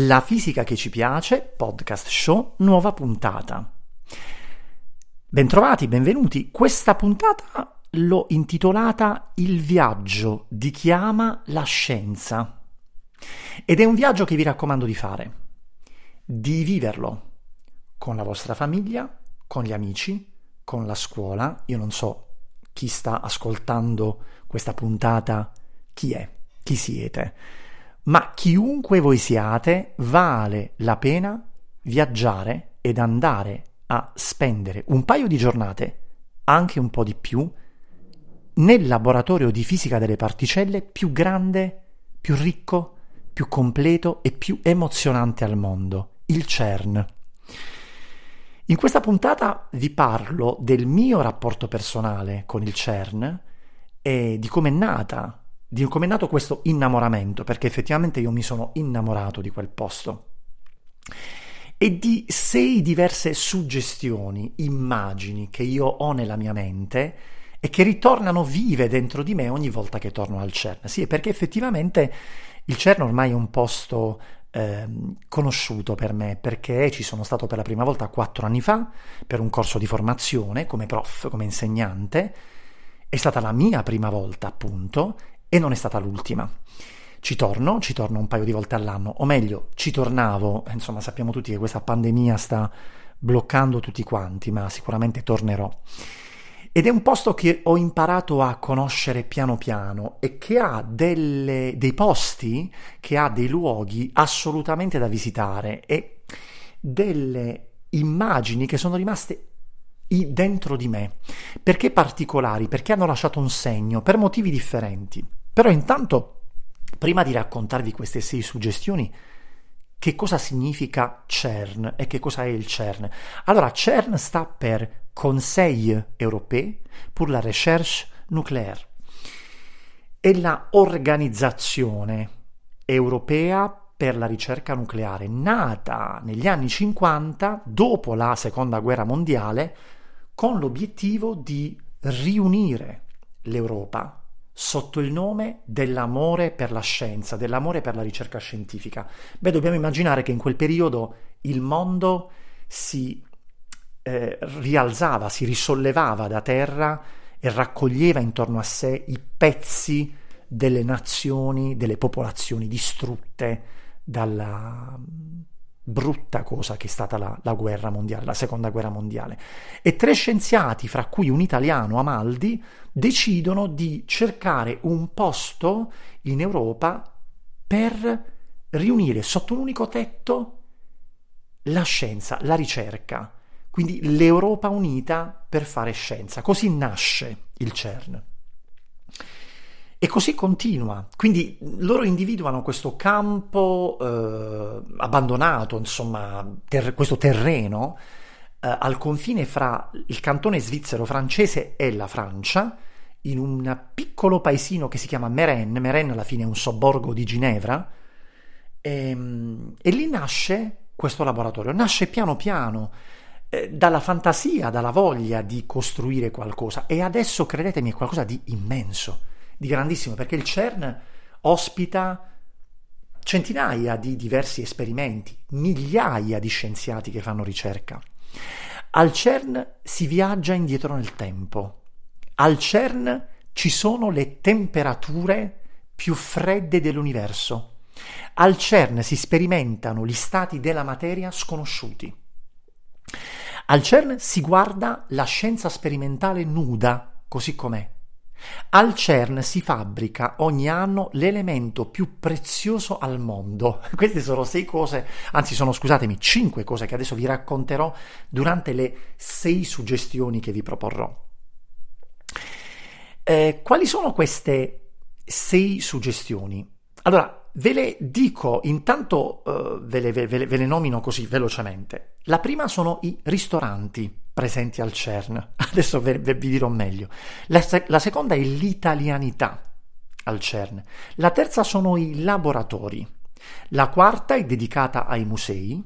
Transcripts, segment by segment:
La fisica che ci piace, podcast show, nuova puntata. Bentrovati, benvenuti. Questa puntata l'ho intitolata Il viaggio di chi ama la scienza. Ed è un viaggio che vi raccomando di fare, di viverlo con la vostra famiglia, con gli amici, con la scuola. Io non so chi sta ascoltando questa puntata, chi è, chi siete ma chiunque voi siate vale la pena viaggiare ed andare a spendere un paio di giornate, anche un po' di più, nel laboratorio di fisica delle particelle più grande, più ricco, più completo e più emozionante al mondo, il CERN. In questa puntata vi parlo del mio rapporto personale con il CERN e di come è nata di come questo innamoramento, perché effettivamente io mi sono innamorato di quel posto, e di sei diverse suggestioni, immagini che io ho nella mia mente e che ritornano vive dentro di me ogni volta che torno al CERN. Sì, perché effettivamente il CERN ormai è un posto ehm, conosciuto per me perché ci sono stato per la prima volta quattro anni fa per un corso di formazione come prof, come insegnante. È stata la mia prima volta, appunto, e non è stata l'ultima. Ci torno, ci torno un paio di volte all'anno, o meglio, ci tornavo, eh, insomma sappiamo tutti che questa pandemia sta bloccando tutti quanti, ma sicuramente tornerò. Ed è un posto che ho imparato a conoscere piano piano e che ha delle, dei posti, che ha dei luoghi assolutamente da visitare e delle immagini che sono rimaste dentro di me. Perché particolari? Perché hanno lasciato un segno, per motivi differenti. Però intanto, prima di raccontarvi queste sei suggestioni, che cosa significa CERN e che cosa è il CERN? Allora, CERN sta per Conseil europeo pour la recherche nucléaire. È la organizzazione europea per la ricerca nucleare, nata negli anni 50 dopo la seconda guerra mondiale, con l'obiettivo di riunire l'Europa sotto il nome dell'amore per la scienza, dell'amore per la ricerca scientifica. Beh, dobbiamo immaginare che in quel periodo il mondo si eh, rialzava, si risollevava da terra e raccoglieva intorno a sé i pezzi delle nazioni, delle popolazioni distrutte dalla, brutta cosa che è stata la, la guerra mondiale, la seconda guerra mondiale. E tre scienziati, fra cui un italiano, Amaldi, decidono di cercare un posto in Europa per riunire sotto un unico tetto la scienza, la ricerca. Quindi l'Europa unita per fare scienza. Così nasce il CERN. E così continua. Quindi loro individuano questo campo eh, abbandonato, insomma, ter- questo terreno eh, al confine fra il cantone svizzero francese e la Francia, in un piccolo paesino che si chiama Meren. Meren alla fine è un sobborgo di Ginevra. E, ehm, e lì nasce questo laboratorio. Nasce piano piano eh, dalla fantasia, dalla voglia di costruire qualcosa. E adesso, credetemi, è qualcosa di immenso di grandissimo, perché il CERN ospita centinaia di diversi esperimenti, migliaia di scienziati che fanno ricerca. Al CERN si viaggia indietro nel tempo. Al CERN ci sono le temperature più fredde dell'universo. Al CERN si sperimentano gli stati della materia sconosciuti. Al CERN si guarda la scienza sperimentale nuda, così com'è. Al CERN si fabbrica ogni anno l'elemento più prezioso al mondo. Queste sono sei cose, anzi sono scusatemi, cinque cose che adesso vi racconterò durante le sei suggestioni che vi proporrò. Eh, quali sono queste sei suggestioni? Allora, ve le dico, intanto eh, ve, le, ve, le, ve le nomino così velocemente. La prima sono i ristoranti presenti al CERN. Adesso ve, vi dirò meglio. La, la seconda è l'italianità al CERN. La terza sono i laboratori. La quarta è dedicata ai musei.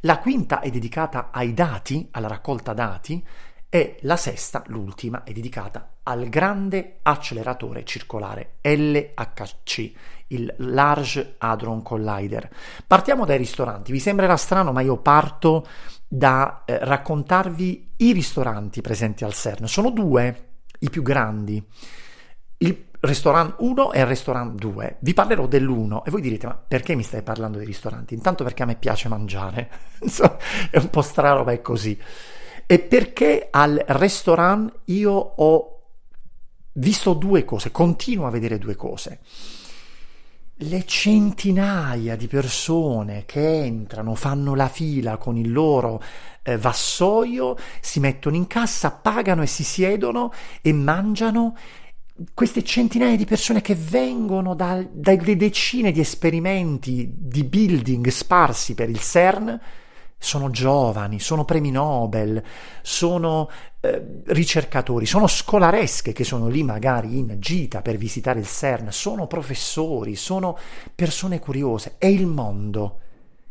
La quinta è dedicata ai dati, alla raccolta dati. E la sesta, l'ultima, è dedicata al grande acceleratore circolare LHC, il Large Hadron Collider. Partiamo dai ristoranti. Vi sembrerà strano, ma io parto da eh, raccontarvi i ristoranti presenti al CERN. Sono due i più grandi. Il Restaurant 1 e il Restaurant 2. Vi parlerò dell'1 e voi direte ma perché mi stai parlando dei ristoranti? Intanto perché a me piace mangiare, è un po' strano ma è così. E perché al restaurant io ho visto due cose, continuo a vedere due cose le centinaia di persone che entrano, fanno la fila con il loro eh, vassoio, si mettono in cassa, pagano e si siedono e mangiano. Queste centinaia di persone che vengono da, dalle decine di esperimenti di building sparsi per il CERN, sono giovani, sono premi Nobel, sono eh, ricercatori, sono scolaresche che sono lì magari in gita per visitare il CERN, sono professori, sono persone curiose, è il mondo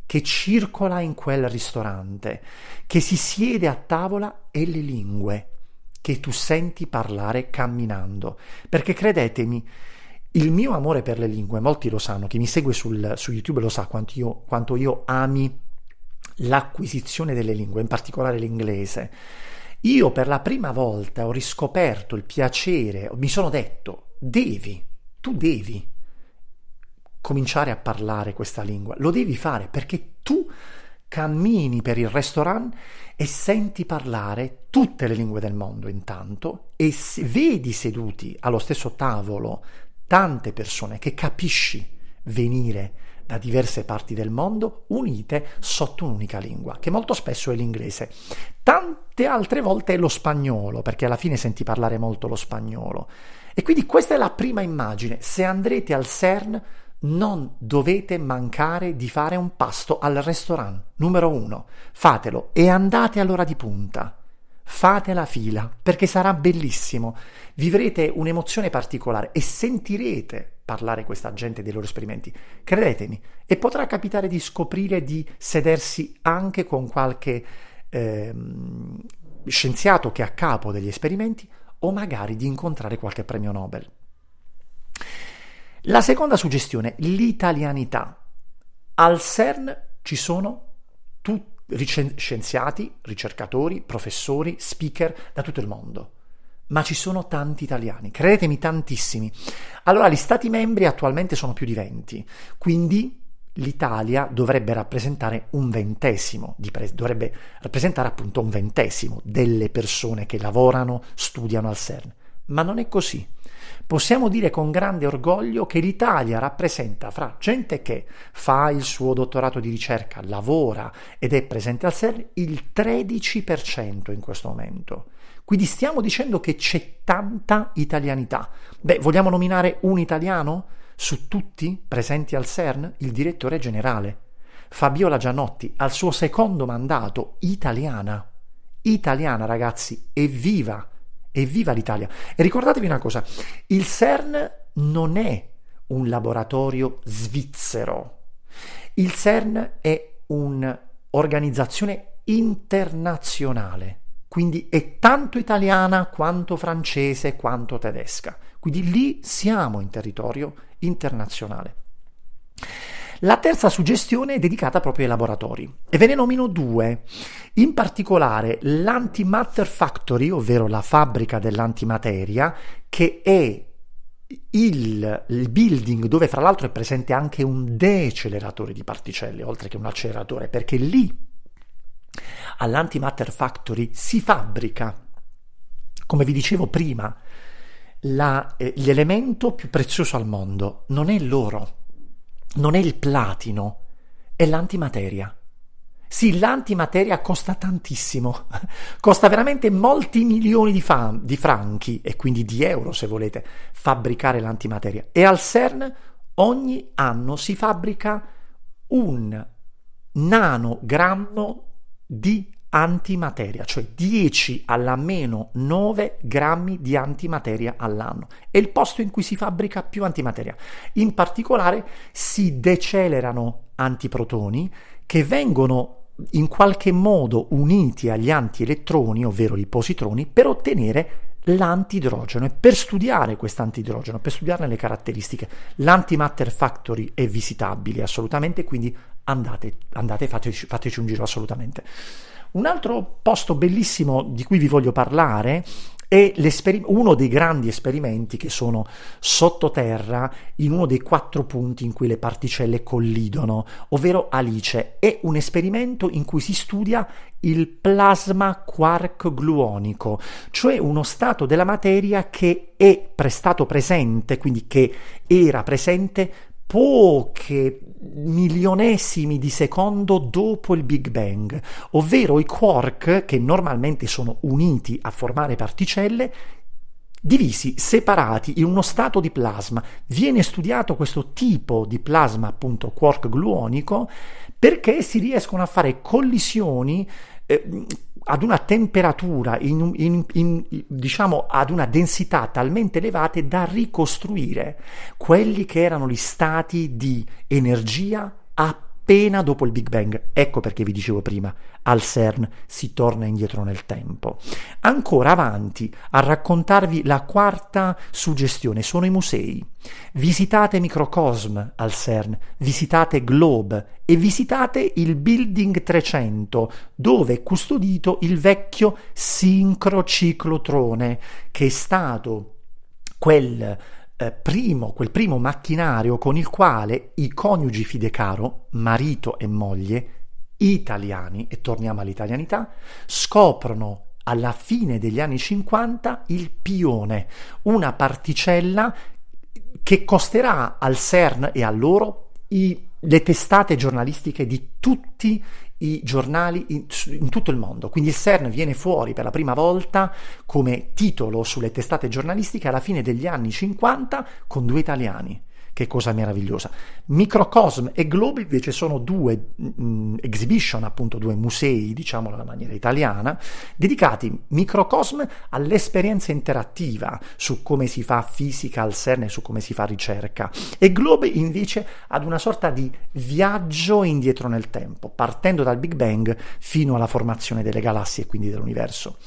che circola in quel ristorante, che si siede a tavola e le lingue che tu senti parlare camminando. Perché credetemi, il mio amore per le lingue, molti lo sanno, chi mi segue sul, su YouTube lo sa quanto io, quanto io ami l'acquisizione delle lingue, in particolare l'inglese. Io per la prima volta ho riscoperto il piacere, mi sono detto, devi, tu devi cominciare a parlare questa lingua, lo devi fare perché tu cammini per il restaurant e senti parlare tutte le lingue del mondo intanto e vedi seduti allo stesso tavolo tante persone che capisci venire da diverse parti del mondo unite sotto un'unica lingua, che molto spesso è l'inglese. Tante altre volte è lo spagnolo, perché alla fine senti parlare molto lo spagnolo. E quindi questa è la prima immagine. Se andrete al CERN non dovete mancare di fare un pasto al ristorante numero uno. Fatelo e andate all'ora di punta. Fate la fila perché sarà bellissimo. Vivrete un'emozione particolare e sentirete parlare questa gente dei loro esperimenti. Credetemi, e potrà capitare di scoprire di sedersi anche con qualche eh, scienziato che è a capo degli esperimenti o magari di incontrare qualche premio Nobel. La seconda suggestione, l'italianità. Al CERN ci sono tutti scienziati, ricercatori, professori, speaker da tutto il mondo ma ci sono tanti italiani, credetemi tantissimi. Allora, gli Stati membri attualmente sono più di 20, quindi l'Italia dovrebbe rappresentare un ventesimo, pre- dovrebbe rappresentare appunto un ventesimo delle persone che lavorano, studiano al CERN. Ma non è così. Possiamo dire con grande orgoglio che l'Italia rappresenta fra gente che fa il suo dottorato di ricerca, lavora ed è presente al CERN il 13% in questo momento. Quindi stiamo dicendo che c'è tanta italianità. Beh, vogliamo nominare un italiano? Su tutti presenti al CERN, il direttore generale. Fabiola Gianotti, al suo secondo mandato, italiana. Italiana, ragazzi, evviva! Evviva l'Italia! E ricordatevi una cosa, il CERN non è un laboratorio svizzero. Il CERN è un'organizzazione internazionale quindi è tanto italiana quanto francese quanto tedesca. Quindi lì siamo in territorio internazionale. La terza suggestione è dedicata proprio ai laboratori e ve ne nomino due, in particolare l'Antimatter Factory, ovvero la fabbrica dell'antimateria, che è il, il, building dove fra l'altro è presente anche un deceleratore di particelle, oltre che un acceleratore, perché lì All'Antimatter Factory si fabbrica, come vi dicevo prima, la, eh, l'elemento più prezioso al mondo non è l'oro, non è il platino, è l'antimateria. Sì, l'antimateria costa tantissimo, costa veramente molti milioni di, fa- di, franchi e quindi di euro se volete fabbricare l'antimateria. E al CERN ogni anno si fabbrica un nanogrammo di antimateria, cioè 10 alla meno 9 grammi di antimateria all'anno. È il posto in cui si fabbrica più antimateria. In particolare si decelerano antiprotoni che vengono in qualche modo uniti agli antielettroni, ovvero i positroni, per ottenere l'antidrogeno e per studiare quest'antidrogeno, per studiarne le caratteristiche. L'antimatter factory è visitabile assolutamente, quindi andate, andate fateci, fateci un giro assolutamente. Un altro posto bellissimo di cui vi voglio parlare è uno dei grandi esperimenti che sono sottoterra in uno dei quattro punti in cui le particelle collidono, ovvero Alice. È un esperimento in cui si studia il plasma quark gluonico, cioè uno stato della materia che è prestato presente, quindi che era presente poche milionesimi di secondo dopo il Big Bang, ovvero i quark che normalmente sono uniti a formare particelle divisi, separati in uno stato di plasma. Viene studiato questo tipo di plasma, appunto quark gluonico, perché si riescono a fare collisioni eh, ad una temperatura, in, in, in, diciamo ad una densità talmente elevata da ricostruire quelli che erano gli stati di energia appena appena dopo il Big Bang. Ecco perché vi dicevo prima, al CERN si torna indietro nel tempo. Ancora avanti a raccontarvi la quarta suggestione, sono i musei. Visitate Microcosm al CERN, visitate Globe e visitate il Building 300, dove è custodito il vecchio sincrociclotrone che è stato quel eh, primo, quel primo macchinario con il quale i coniugi Fidecaro, marito e moglie, italiani, e torniamo all'italianità, scoprono alla fine degli anni 50 il pione, una particella che costerà al CERN e a loro i, le testate giornalistiche di tutti i giornali in, in, tutto il mondo. Quindi il CERN viene fuori per la prima volta come titolo sulle testate giornalistiche alla fine degli anni 50 con due italiani. Che cosa meravigliosa. Microcosm e Globe invece sono due mh, mm, mm, exhibition, appunto due musei, diciamo alla maniera italiana, dedicati Microcosm all'esperienza interattiva, su come si fa fisica al CERN e su come si fa ricerca, e Globe invece ad una sorta di viaggio indietro nel tempo, partendo dal Big Bang fino alla formazione delle galassie e quindi dell'universo.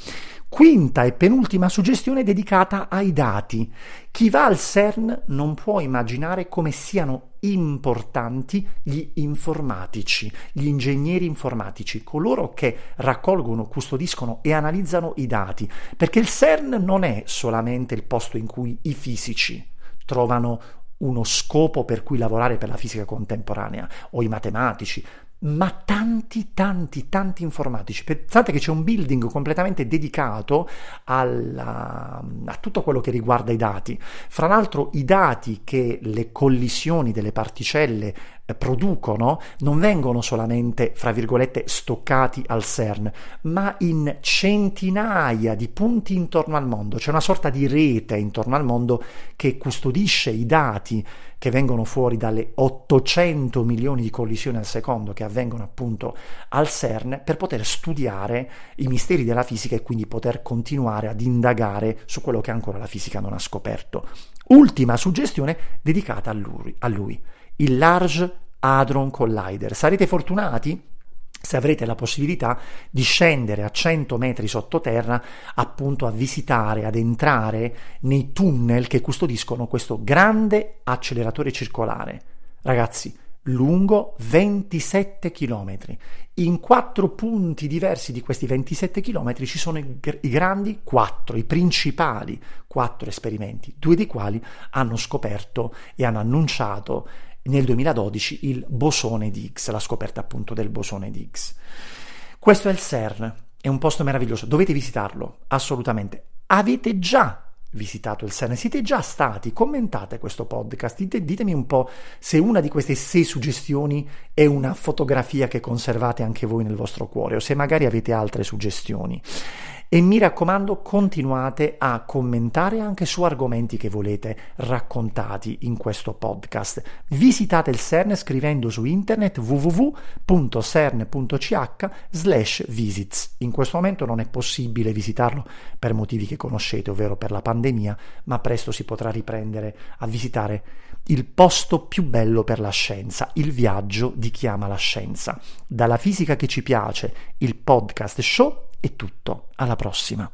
Quinta e penultima suggestione dedicata ai dati. Chi va al CERN non può immaginare come siano importanti gli informatici, gli ingegneri informatici, coloro che raccolgono, custodiscono e analizzano i dati, perché il CERN non è solamente il posto in cui i fisici trovano uno scopo per cui lavorare per la fisica contemporanea, o i matematici ma tanti, tanti, tanti informatici. Pensate che c'è un building completamente dedicato alla, a tutto quello che riguarda i dati. Fra l'altro i dati che le collisioni delle particelle producono non vengono solamente, fra virgolette, stoccati al CERN, ma in centinaia di punti intorno al mondo. C'è una sorta di rete intorno al mondo che custodisce i dati che vengono fuori dalle 800 milioni di collisioni al secondo che avvengono appunto al CERN per poter studiare i misteri della fisica e quindi poter continuare ad indagare su quello che ancora la fisica non ha scoperto. Ultima suggestione dedicata a lui. A lui il Large Hadron Collider. Sarete fortunati se avrete la possibilità di scendere a 100 metri sottoterra appunto a visitare, ad entrare nei tunnel che custodiscono questo grande acceleratore circolare. Ragazzi, lungo 27 km. In quattro punti diversi di questi 27 km ci sono i, i grandi quattro, i principali quattro esperimenti, due dei quali hanno scoperto e hanno annunciato nel 2012 il bosone di Higgs, la scoperta appunto del bosone di Higgs. Questo è il CERN, è un posto meraviglioso, dovete visitarlo, assolutamente. Avete già visitato il CERN, siete già stati, commentate questo podcast, Dite, ditemi un po' se una di queste sei suggestioni è una fotografia che conservate anche voi nel vostro cuore o se magari avete altre suggestioni e mi raccomando continuate a commentare anche su argomenti che volete raccontati in questo podcast. Visitate il CERN scrivendo su internet www.cern.ch slash visits. In questo momento non è possibile visitarlo per motivi che conoscete, ovvero per la pandemia, ma presto si potrà riprendere a visitare il posto più bello per la scienza, il viaggio di chi ama la scienza. Dalla fisica che ci piace, il podcast show è tutto, alla prossima.